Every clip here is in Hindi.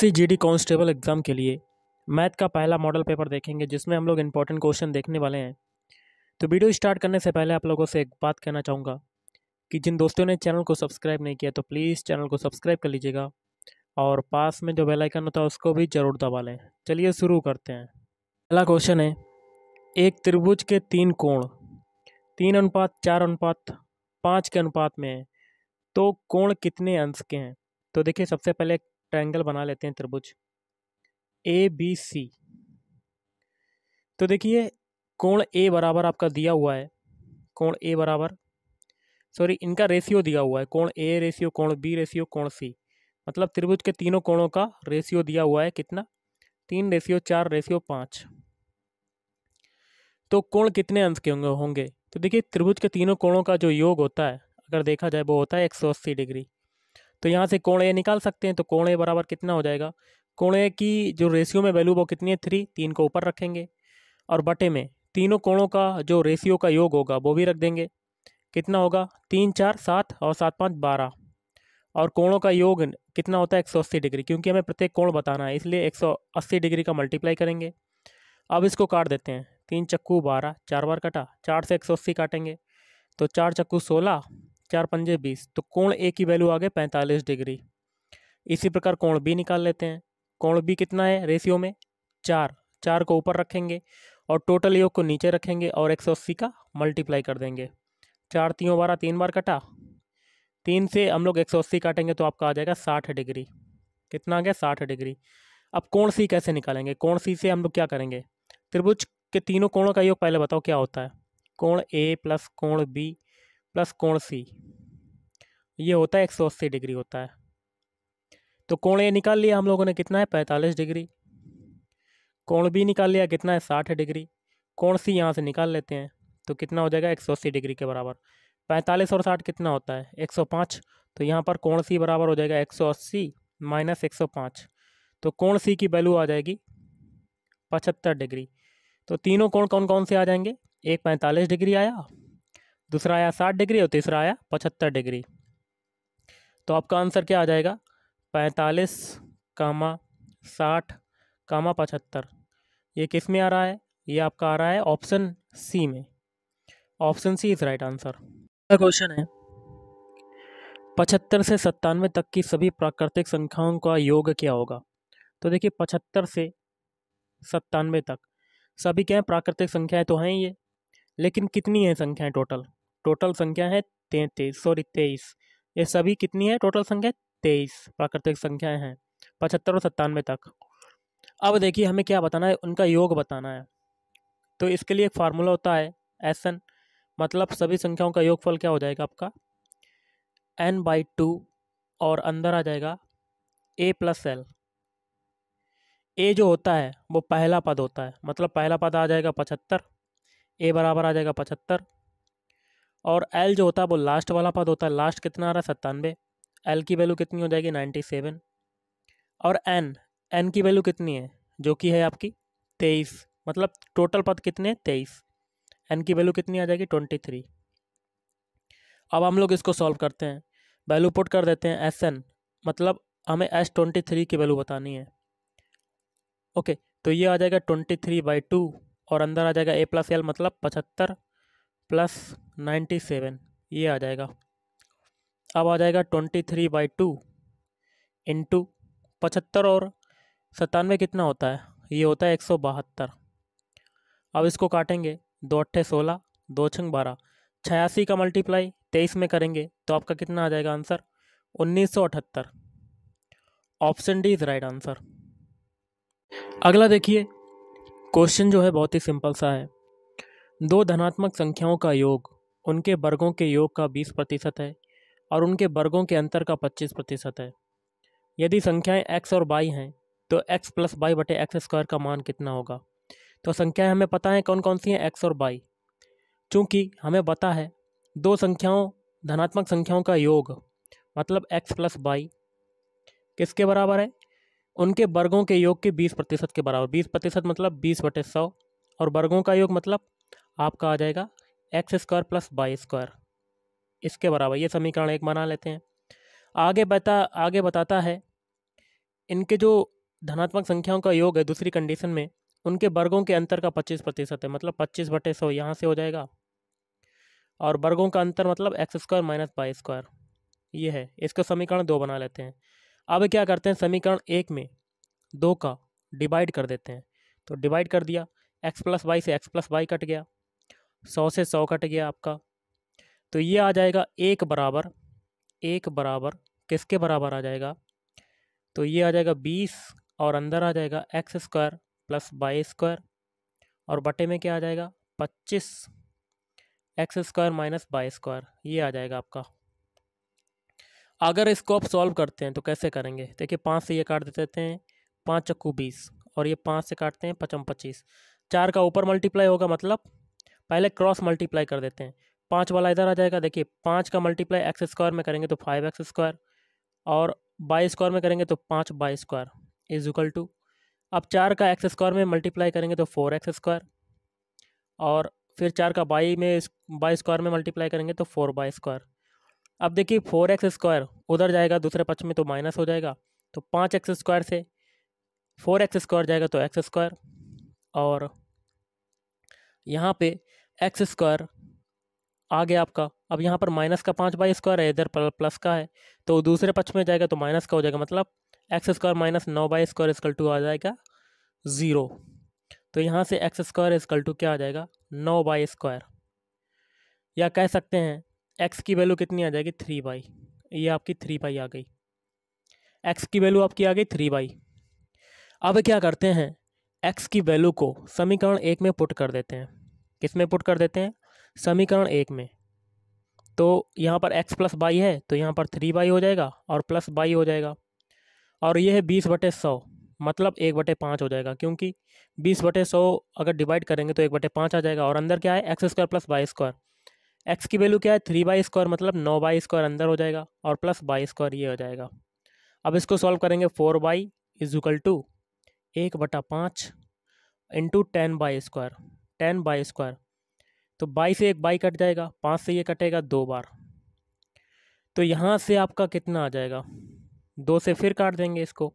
सी जी डी कॉन्स्टेबल एग्ज़ाम के लिए मैथ का पहला मॉडल पेपर देखेंगे जिसमें हम लोग इंपॉर्टेंट क्वेश्चन देखने वाले हैं तो वीडियो स्टार्ट करने से पहले आप लोगों से एक बात कहना चाहूँगा कि जिन दोस्तों ने चैनल को सब्सक्राइब नहीं किया तो प्लीज़ चैनल को सब्सक्राइब कर लीजिएगा और पास में जो बेलाइकन होता है उसको भी ज़रूर दबा लें चलिए शुरू करते हैं पहला क्वेश्चन है एक त्रिभुज के तीन कोण तीन अनुपात चार अनुपात पाँच के अनुपात में है तो कोण कितने अंश के हैं तो देखिए सबसे पहले ट्रायंगल बना लेते हैं त्रिभुज ए बी सी तो देखिए कोण ए बराबर आपका दिया हुआ है कोण ए बराबर सॉरी इनका रेशियो दिया हुआ है कोण ए रेशियो कोण बी रेशियो कोण सी मतलब त्रिभुज के तीनों कोणों का रेशियो दिया हुआ है कितना तीन रेशियो चार रेशियो पाँच तो कोण कितने अंश के होंगे होंगे तो देखिए त्रिभुज के तीनों कोणों का जो योग होता है अगर देखा जाए वो होता है एक सौ अस्सी डिग्री तो यहाँ से कोणे निकाल सकते हैं तो कोणे बराबर कितना हो जाएगा कोणे की जो रेशियो में वैल्यू वो कितनी है थ्री तीन को ऊपर रखेंगे और बटे में तीनों कोणों का जो रेशियो का योग होगा वो भी रख देंगे कितना होगा तीन चार सात और सात पाँच बारह और कोणों का योग कितना होता है एक सौ अस्सी डिग्री क्योंकि हमें प्रत्येक कोण बताना है इसलिए एक सौ अस्सी डिग्री का मल्टीप्लाई करेंगे अब इसको काट देते हैं तीन चक्कू बारह चार बार कटा चार से एक सौ अस्सी काटेंगे तो चार चक्कू सोलह चार पंजे बीस तो कोण ए की वैल्यू आ गई पैंतालीस डिग्री इसी प्रकार कोण बी निकाल लेते हैं कोण बी कितना है रेशियो में चार चार को ऊपर रखेंगे और टोटल योग को नीचे रखेंगे और एक सौ अस्सी का मल्टीप्लाई कर देंगे चार तीनों बारह तीन बार कटा तीन से हम लोग एक सौ अस्सी काटेंगे तो आपका आ जाएगा साठ डिग्री कितना आ गया साठ डिग्री अब कोण सी कैसे निकालेंगे कोण सी से हम लोग क्या करेंगे त्रिभुज के तीनों कोणों का योग पहले बताओ क्या होता है कोण ए प्लस कोण बी प्लस कोण सी ये होता है एक सौ अस्सी डिग्री होता है तो कोण ये निकाल लिया हम लोगों ने कितना है पैंतालीस डिग्री कोण बी निकाल लिया कितना है साठ डिग्री कोण सी यहाँ से निकाल लेते हैं तो कितना हो जाएगा एक सौ अस्सी डिग्री के बराबर पैंतालीस और साठ कितना होता है एक सौ पाँच तो यहाँ पर कोण सी बराबर हो जाएगा एक सौ अस्सी माइनस एक सौ पाँच तो कोण सी की वैल्यू आ जाएगी पचहत्तर डिग्री तो तीनों कोण कौन कौन से आ जाएंगे एक पैंतालीस डिग्री आया दूसरा आया साठ डिग्री और तीसरा आया पचहत्तर डिग्री तो आपका आंसर क्या आ जाएगा पैंतालीस कामा साठ कामा पचहत्तर ये किस में आ रहा है ये आपका आ रहा है ऑप्शन सी में option C is right answer question है पचहत्तर से सत्तानवे तक की सभी प्राकृतिक संख्याओं का योग क्या होगा तो देखिए पचहत्तर से सत्तानवे तक सभी क्या है प्राकृतिक संख्याएं तो हैं ये लेकिन कितनी है संख्याएं टोटल टोटल संख्या है तैंतीस सॉरी तेईस ये सभी कितनी है टोटल संख्या तेईस प्राकृतिक संख्याएं हैं पचहत्तर और सत्तानवे तक अब देखिए हमें क्या बताना है उनका योग बताना है तो इसके लिए एक फार्मूला होता है एस एन मतलब सभी संख्याओं का योगफल क्या हो जाएगा आपका एन बाई टू और अंदर आ जाएगा ए प्लस एल ए जो होता है वो पहला पद होता है मतलब पहला पद आ जाएगा पचहत्तर ए बराबर आ जाएगा पचहत्तर और एल जो होता है वो लास्ट वाला पद होता है लास्ट कितना आ रहा है सत्तानवे एल की वैल्यू कितनी हो जाएगी नाइन्टी सेवन और एन एन की वैल्यू कितनी है जो कि है आपकी तेईस मतलब टोटल पद कितने तेईस एन की वैल्यू कितनी आ जाएगी ट्वेंटी थ्री अब हम लोग इसको सॉल्व करते हैं वैल्यू पुट कर देते हैं एस एन मतलब हमें एस ट्वेंटी थ्री की वैल्यू बतानी है ओके तो ये आ जाएगा ट्वेंटी थ्री बाई टू और अंदर आ जाएगा ए प्लस एल मतलब पचहत्तर प्लस नाइन्टी सेवन ये आ जाएगा अब आ जाएगा twenty three by two into पचहत्तर और सत्तानवे कितना होता है ये होता है एक सौ बहत्तर अब इसको काटेंगे दो अट्ठे सोलह दो छंग बारह छियासी का मल्टीप्लाई तेईस में करेंगे तो आपका कितना आ जाएगा आंसर उन्नीस सौ अठहत्तर option D is right answer अगला देखिए क्वेश्चन जो है बहुत ही सिंपल सा है दो धनात्मक संख्याओं का योग उनके वर्गों के योग का 20 प्रतिशत है और उनके वर्गों के अंतर का 25 प्रतिशत है यदि संख्याएं x और y हैं तो x प्लस बाई बटे एक्स स्क्वायर का मान कितना होगा तो संख्याएं हमें पता है कौन कौन सी हैं x और y चूँकि हमें पता है दो संख्याओं धनात्मक संख्याओं का योग मतलब x प्लस बाई किसके बराबर है उनके वर्गों के योग के 20 प्रतिशत के बराबर 20 प्रतिशत मतलब 20 बटे सौ और वर्गों का योग मतलब आपका आ जाएगा x square plus y square इसके बराबर ये समीकरण एक बना लेते हैं आगे बता आगे बताता है इनके जो धनात्मक संख्याओं का योग है दूसरी कंडीशन में उनके वर्गों के अंतर का पच्चीस प्रतिशत है मतलब पच्चीस बटे सौ यहाँ से हो जाएगा और वर्गों का अंतर मतलब x square minus y square ये है इसको समीकरण दो बना लेते हैं अब क्या करते हैं समीकरण एक में दो का डिवाइड कर देते हैं तो डिवाइड कर दिया एक्स प्लस वाई से एक्स प्लस वाई कट गया सौ से सौ कट गया आपका तो ये आ जाएगा एक बराबर एक बराबर किसके बराबर आ जाएगा तो ये आ जाएगा बीस और अंदर आ जाएगा x square plus y square और बटे में क्या आ जाएगा पच्चीस x square minus y square ये आ जाएगा आपका अगर इसको आप सॉल्व करते हैं तो कैसे करेंगे देखिए पाँच से ये काट देते हैं पाँच चक्कू बीस और ये पाँच से काटते हैं पचम पच्चीस चार का ऊपर मल्टीप्लाई होगा मतलब पहले क्रॉस मल्टीप्लाई कर देते हैं पाँच वाला इधर आ जाएगा देखिए पाँच का मल्टीप्लाई एक्स स्क्वायर में करेंगे तो फाइव एक्स स्क्वायर और बाई स्क्वायर में करेंगे तो पाँच y square is equal to अब चार का एक्स स्क्वायर में मल्टीप्लाई करेंगे तो फोर एक्स स्क्वायर और फिर चार का बाई में बाई स्क्वायर में मल्टीप्लाई करेंगे तो फोर बाई स्क्वायर अब देखिए फोर एक्स स्क्वायर उधर जाएगा दूसरे पक्ष में तो माइनस हो जाएगा तो पाँच एक्स स्क्वायर से फोर एक्स स्क्वायर जाएगा तो एक्स स्क्वायर और यहाँ पे एक्स स्क्वायर आ गया आपका अब यहाँ पर माइनस का पाँच बाई स्क्वायर है इधर प्लस का है तो दूसरे पक्ष में जाएगा तो माइनस का हो जाएगा मतलब एक्स स्क्वायर माइनस नौ बाई स्क्वायर इजकल टू आ जाएगा ज़ीरो तो यहाँ से एक्स स्क्वायर इजकल टू क्या आ जाएगा नौ बाई स्क्वायर या कह सकते हैं एक्स की वैल्यू कितनी आ जाएगी थ्री बाई ये आपकी थ्री बाई आ गई एक्स की वैल्यू आपकी आ गई थ्री बाई अब क्या करते हैं एक्स की वैल्यू को समीकरण एक में पुट कर देते हैं किस में पुट कर देते हैं समीकरण एक में तो यहाँ पर एक्स प्लस बाई है तो यहाँ पर थ्री बाई हो जाएगा और प्लस बाई हो जाएगा और ये है बीस बटे सौ मतलब एक बटे पाँच हो जाएगा क्योंकि बीस बटे सौ अगर डिवाइड करेंगे तो एक बटे पाँच आ जाएगा और अंदर क्या है x square plus y square x की वैल्यू क्या है थ्री बाई स्क्वायर मतलब नौ बाई स्क्वायर अंदर हो जाएगा और प्लस बाई स्क्वायर ये हो जाएगा अब इसको सॉल्व करेंगे फोर बाई इजिकल टू एक बटा पाँच into ten y square ten y square तो बाई से एक बाई कट जाएगा पाँच से ये कटेगा दो बार तो यहाँ से आपका कितना आ जाएगा दो से फिर काट देंगे इसको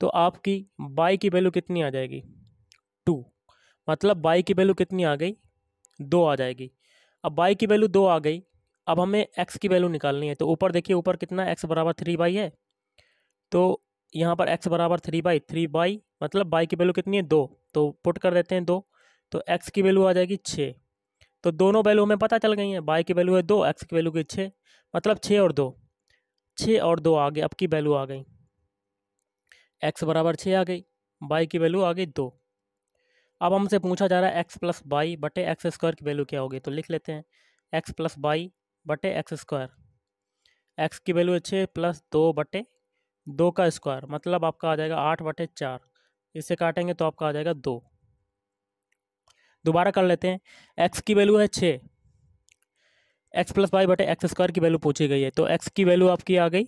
तो आपकी बाई की वैल्यू कितनी आ जाएगी टू मतलब बाई की वैल्यू कितनी आ गई दो आ जाएगी अब बाई की वैल्यू दो आ गई अब हमें एक्स की वैल्यू निकालनी है तो ऊपर देखिए ऊपर कितना एक्स बराबर थ्री बाई है तो यहाँ पर एक्स बराबर थ्री बाई थ्री बाई मतलब बाई की वैल्यू कितनी है दो तो पुट कर देते हैं दो तो एक्स की वैल्यू आ जाएगी छः तो दोनों वैल्यू हमें पता चल गई हैं बाई की वैल्यू है दो एक्स की वैल्यू की छः मतलब छः और दो छः और दो आ गए अब की वैल्यू आ गई एक्स बराबर छः आ गई बाई की वैल्यू आ गई दो अब हमसे पूछा जा रहा है एक्स प्लस बाई बटे एक्स स्क्वायर की वैल्यू क्या होगी तो लिख लेते हैं एक्स प्लस बाई बटे एक्स स्क्वायर एक्स की वैल्यू है छः प्लस दो बटे दो का स्क्वायर मतलब आपका आ जाएगा आठ बटे चार इसे काटेंगे तो आपका आ जाएगा दो दोबारा कर लेते हैं एक्स की वैल्यू है छः एक्स प्लस वाई बटे एक्स स्क्वायर की वैल्यू पूछी गई है तो एक्स की वैल्यू आपकी आ गई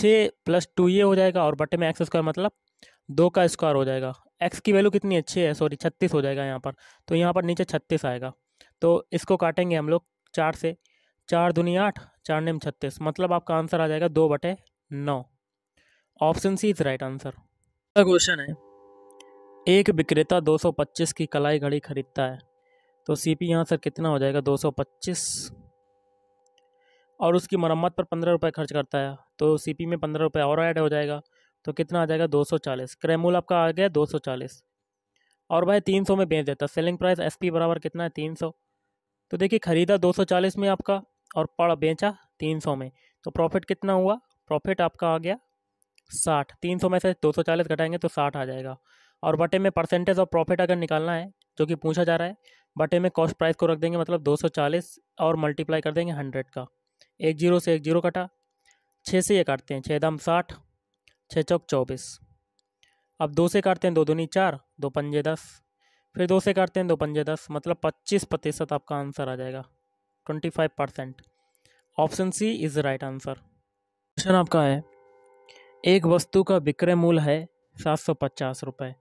छः प्लस टू ये हो जाएगा और बटे में एक्स स्क्वायर मतलब दो का स्क्वायर हो जाएगा एक्स की वैल्यू कितनी है छः है सॉरी छत्तीस हो जाएगा यहाँ पर तो यहाँ पर नीचे छत्तीस आएगा तो इसको काटेंगे हम लोग चार से चार दुनी आठ चार नेम छत्तीस मतलब आपका आंसर आ जाएगा दो बटे नौ option C is right answer question है एक विक्रेता 225 की कलाई घड़ी खरीदता है तो सी पी यहाँ सर कितना हो जाएगा 225 और उसकी मरम्मत पर पंद्रह रुपये खर्च करता है तो सी पी में पंद्रह रुपये और ऐड हो जाएगा तो कितना आ जाएगा 240 क्रेमूल आपका आ गया 240 और भाई 300 में बेच देता सेलिंग प्राइस एस पी बराबर कितना है 300 तो देखिए ख़रीदा 240 में आपका और पड़ बेचा 300 में तो प्रॉफिट कितना हुआ प्रॉफिट आपका आ गया साठ तीन सौ में से दो सौ चालीस घटाएंगे तो साठ आ जाएगा और बटे में परसेंटेज ऑफ प्रॉफिट अगर निकालना है जो कि पूछा जा रहा है बटे में कॉस्ट प्राइस को रख देंगे मतलब 240 और मल्टीप्लाई कर देंगे 100 का एक जीरो से एक जीरो कटा छः से ये काटते हैं छः दम साठ छः चौक चौबीस अब दो से काटते हैं दो दूनी चार दो पंजे दस फिर दो से काटते हैं दो पंजे दस मतलब पच्चीस प्रतिशत आपका आंसर आ जाएगा twenty five percent option C is right answer question आपका है एक वस्तु का विक्रय मूल है सात सौ पचास रुपये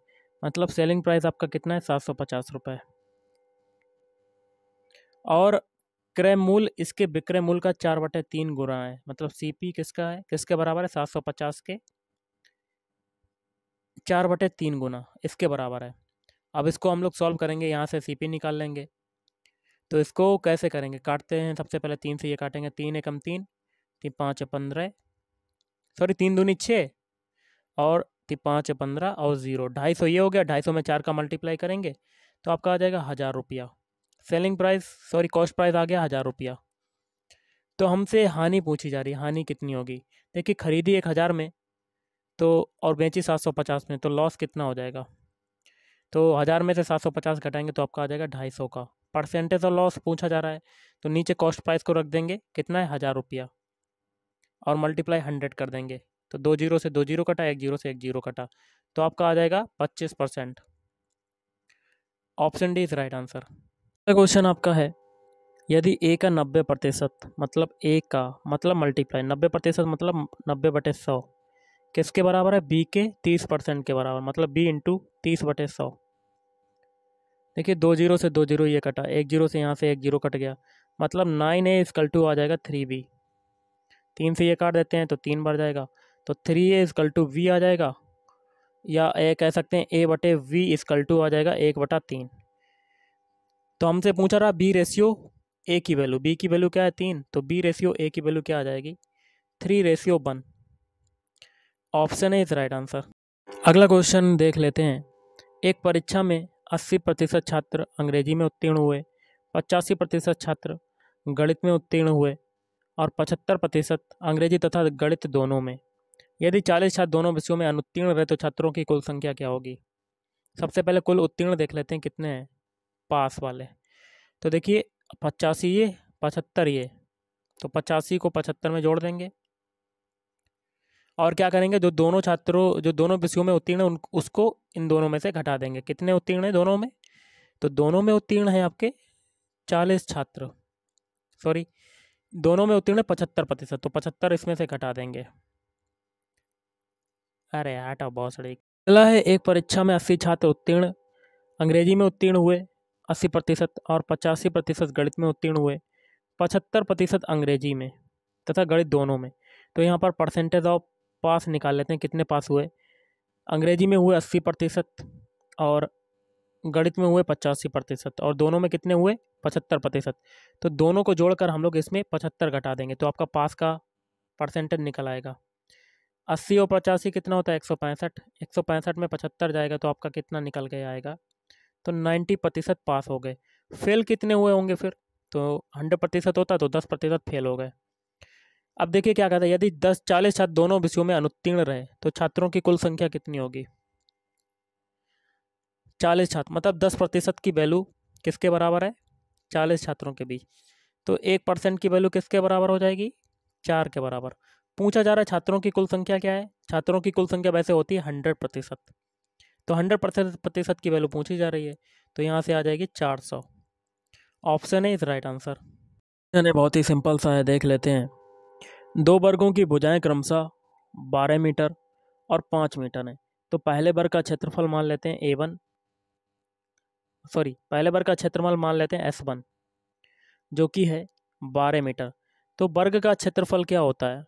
मतलब सेलिंग प्राइस आपका कितना है सात सौ पचास रुपये और क्रय मूल इसके विक्रय मूल का चार बटे तीन गुना है मतलब सीपी किसका है किसके बराबर है सात सौ पचास के चार बटे तीन गुना इसके बराबर है अब इसको हम लोग सॉल्व करेंगे यहाँ से सीपी निकाल लेंगे तो इसको कैसे करेंगे काटते हैं सबसे पहले तीन से ये काटेंगे तीन एकम तीन तीन पाँच पंद्रह सॉरी तीन दूनी छः और अस्सी पाँच पंद्रह और ज़ीरो ढाई सौ ये हो गया ढाई सौ में चार का मल्टीप्लाई करेंगे तो आपका आ जाएगा हज़ार रुपया selling price sorry cost price आ गया हज़ार रुपया तो हमसे हानि पूछी जा रही है हानि कितनी होगी देखिए खरीदी एक हज़ार में तो और बेची सात सौ पचास में तो लॉस कितना हो जाएगा तो हज़ार में से सात सौ पचास घटाएंगे तो आपका आ जाएगा ढाई सौ का परसेंटेज ऑफ लॉस पूछा जा रहा है तो नीचे कॉस्ट प्राइस को रख देंगे कितना है हज़ार रुपया और मल्टीप्लाई हंड्रेड कर देंगे तो दो जीरो से दो जीरो कटा एक जीरो से एक जीरो कटा तो आपका आ जाएगा पच्चीस percent option D is right answer question आपका है यदि ए का नब्बे प्रतिशत मतलब ए का मतलब मल्टीप्लाई नब्बे प्रतिशत मतलब नब्बे बटे सौ किसके बराबर है बी के तीस परसेंट के बराबर मतलब बी इंटू तीस बटे सौ देखिए दो जीरो से दो जीरो ये कटा एक जीरो से यहाँ से एक जीरो कट गया मतलब नाइन ए इसकल टू आ जाएगा थ्री बी तीन से ये काट देते हैं तो तीन बढ़ जाएगा तो three A is equal to B आ जाएगा या ए कह सकते हैं ए बटे वी इसकल टू आ जाएगा एक बटा तीन तो हमसे पूछा रहा बी रेशियो ए की वैल्यू बी की वैल्यू क्या है तीन तो बी रेशियो ए की वैल्यू क्या आ जाएगी थ्री रेशियो वन ऑप्शन है इज राइट आंसर अगला क्वेश्चन देख लेते हैं एक परीक्षा में अस्सी प्रतिशत छात्र अंग्रेजी में उत्तीर्ण हुए पचासी प्रतिशत छात्र गणित में उत्तीर्ण हुए और पचहत्तर प्रतिशत अंग्रेजी तथा गणित दोनों में यदि चालीस छात्र दोनों विषयों में अनुत्तीर्ण रहे तो छात्रों की कुल संख्या क्या होगी सबसे पहले कुल उत्तीर्ण देख लेते हैं कितने हैं पास वाले तो देखिए पचासी ये पचहत्तर ये तो पचासी को पचहत्तर में जोड़ देंगे और क्या करेंगे जो दोनों छात्रों जो दोनों विषयों में उत्तीर्ण उन उसको इन दोनों में से घटा देंगे कितने उत्तीर्ण हैं दोनों में तो दोनों में उत्तीर्ण हैं आपके चालीस छात्र सॉरी दोनों में उत्तीर्ण पचहत्तर प्रतिशत तो पचहत्तर इसमें से घटा देंगे अरे आटा बहुत सड़ी अगला है एक परीक्षा में अस्सी छात्र उत्तीर्ण अंग्रेजी में उत्तीर्ण हुए अस्सी प्रतिशत और पचासी प्रतिशत गणित में उत्तीर्ण हुए पचहत्तर प्रतिशत अंग्रेजी में तथा गणित दोनों में तो यहाँ पर परसेंटेज ऑफ पास निकाल लेते हैं कितने पास हुए अंग्रेजी में हुए अस्सी प्रतिशत और गणित में हुए पचासी प्रतिशत और दोनों में कितने हुए पचहत्तर प्रतिशत तो दोनों को जोड़कर हम लोग इसमें पचहत्तर घटा देंगे तो आपका पास का परसेंटेज निकल आएगा अस्सी और पचासी कितना होता है एक सौ पैंसठ एक सौ पैंसठ में पचहत्तर जाएगा तो आपका कितना निकल के आएगा तो नाइन्टी प्रतिशत पास हो गए फेल कितने हुए होंगे फिर तो हंड्रेड प्रतिशत होता तो दस प्रतिशत फेल हो गए अब देखिए क्या कहता है यदि दस चालीस छात्र दोनों विषयों में अनुत्तीर्ण रहे तो छात्रों की कुल संख्या कितनी होगी चालीस छात्र मतलब दस प्रतिशत की वैल्यू किसके बराबर है चालीस छात्रों के बीच तो एक परसेंट की वैल्यू किसके बराबर हो जाएगी चार के बराबर पूछा जा रहा है छात्रों की कुल संख्या क्या है छात्रों की कुल संख्या वैसे होती है हंड्रेड प्रतिशत तो हंड्रेड प्रतिशत की वैल्यू पूछी जा रही है तो यहाँ से आ जाएगी चार सौ ऑप्शन है इज़ राइट आंसर ऑप्शन है बहुत ही सिंपल सा है देख लेते हैं दो वर्गों की भुजाएं क्रमशः बारह मीटर और पाँच मीटर हैं तो पहले वर्ग का क्षेत्रफल मान लेते हैं ए वन सॉरी पहले वर्ग का क्षेत्रफल मान लेते हैं एस वन जो कि है बारह मीटर तो वर्ग का क्षेत्रफल क्या होता है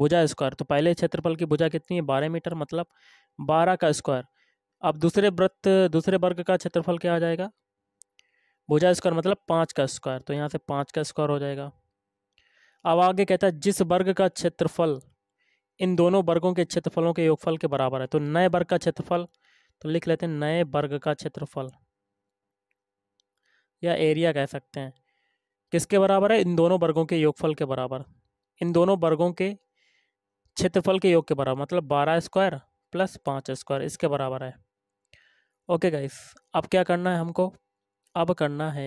भुजा स्क्वायर तो पहले क्षेत्रफल की भुजा कितनी है बारह मीटर मतलब बारह का स्क्वायर अब दूसरे व्रत दूसरे वर्ग का क्षेत्रफल क्या आ जाएगा भुजा स्क्वायर मतलब पाँच का स्क्वायर तो यहाँ से पाँच का स्क्वायर हो जाएगा अब आगे कहता है जिस वर्ग का क्षेत्रफल इन दोनों वर्गों के क्षेत्रफलों के योगफल के बराबर है तो नए वर्ग का क्षेत्रफल तो लिख लेते हैं नए वर्ग का क्षेत्रफल या एरिया कह सकते हैं किसके बराबर है इन दोनों वर्गों के योगफल के बराबर इन दोनों वर्गों के क्षेत्रफल के योग के बराबर मतलब बारह स्क्वायर प्लस पाँच स्क्वायर इसके बराबर है ओके गाइस अब क्या करना है हमको अब करना है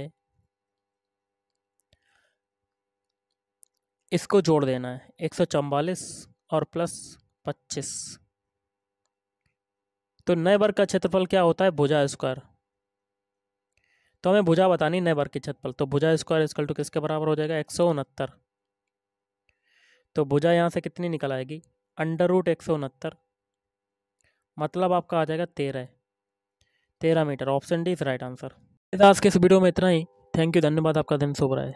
इसको जोड़ देना है एक सौ चौवालीस और प्लस पच्चीस तो नए वर्ग का क्षेत्रफल क्या होता है भुजा स्क्वायर तो हमें भुजा बतानी नए वर्ग के क्षेत्रफल तो भुजा स्क्वायर स्क्वल टू किसके बराबर हो जाएगा एक सौ उनहत्तर तो भुजा यहाँ से कितनी निकल आएगी अंडर रूट एक सौ उनहत्तर मतलब आपका आ जाएगा तेरह तेरह metre option D is right answer आज के इस वीडियो में इतना ही थैंक यू धन्यवाद आपका दिन शुभ रहा है